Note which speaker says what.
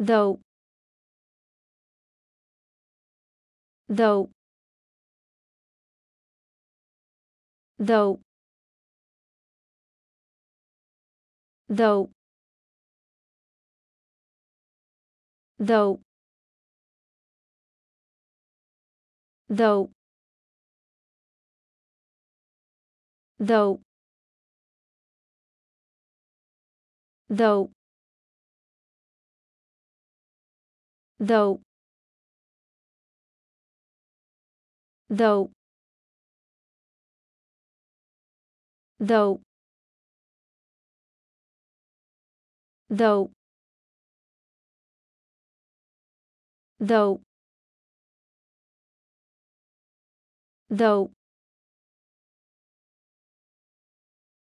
Speaker 1: though though though though though though though though though though though though though though